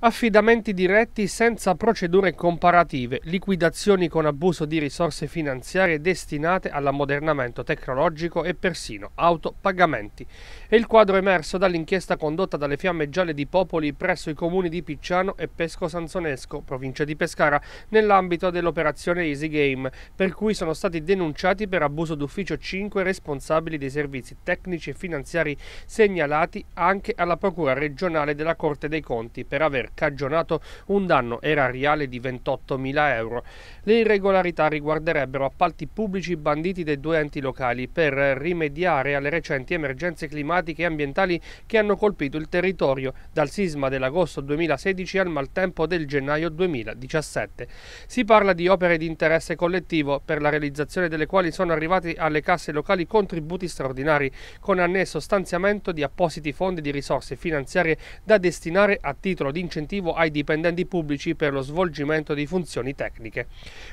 Affidamenti diretti senza procedure comparative, liquidazioni con abuso di risorse finanziarie destinate all'ammodernamento tecnologico e persino autopagamenti. È il quadro emerso dall'inchiesta condotta dalle Fiamme Gialle di Popoli presso i comuni di Picciano e Pesco Sanzonesco, provincia di Pescara, nell'ambito dell'operazione Easy Game, per cui sono stati denunciati per abuso d'ufficio 5 responsabili dei servizi tecnici e finanziari segnalati anche alla Procura regionale della Corte dei Conti per aver cagionato un danno erariale di 28.000 euro. Le irregolarità riguarderebbero appalti pubblici banditi dai due enti locali per rimediare alle recenti emergenze climatiche e ambientali che hanno colpito il territorio dal sisma dell'agosto 2016 al maltempo del gennaio 2017. Si parla di opere di interesse collettivo per la realizzazione delle quali sono arrivati alle casse locali contributi straordinari con annesso stanziamento di appositi fondi di risorse finanziarie da destinare a titolo di incentivo incentivo ai dipendenti pubblici per lo svolgimento di funzioni tecniche.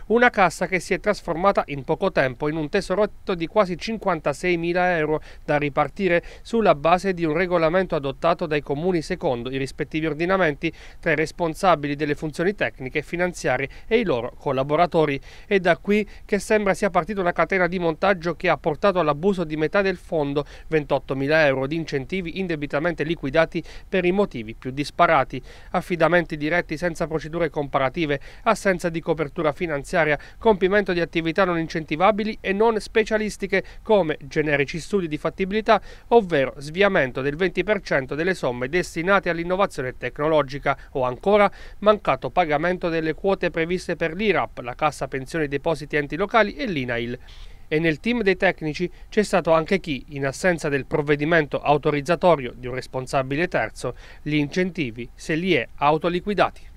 Una cassa che si è trasformata in poco tempo in un tesorotto di quasi 56 mila euro da ripartire sulla base di un regolamento adottato dai comuni secondo i rispettivi ordinamenti tra i responsabili delle funzioni tecniche, e finanziarie e i loro collaboratori. È da qui che sembra sia partita una catena di montaggio che ha portato all'abuso di metà del fondo, 28 mila euro di incentivi indebitamente liquidati per i motivi più disparati affidamenti diretti senza procedure comparative, assenza di copertura finanziaria, compimento di attività non incentivabili e non specialistiche come generici studi di fattibilità, ovvero sviamento del 20% delle somme destinate all'innovazione tecnologica o ancora mancato pagamento delle quote previste per l'IRAP, la Cassa Pensioni Depositi Enti Locali e l'INAIL e nel team dei tecnici c'è stato anche chi, in assenza del provvedimento autorizzatorio di un responsabile terzo, gli incentivi se li è autoliquidati.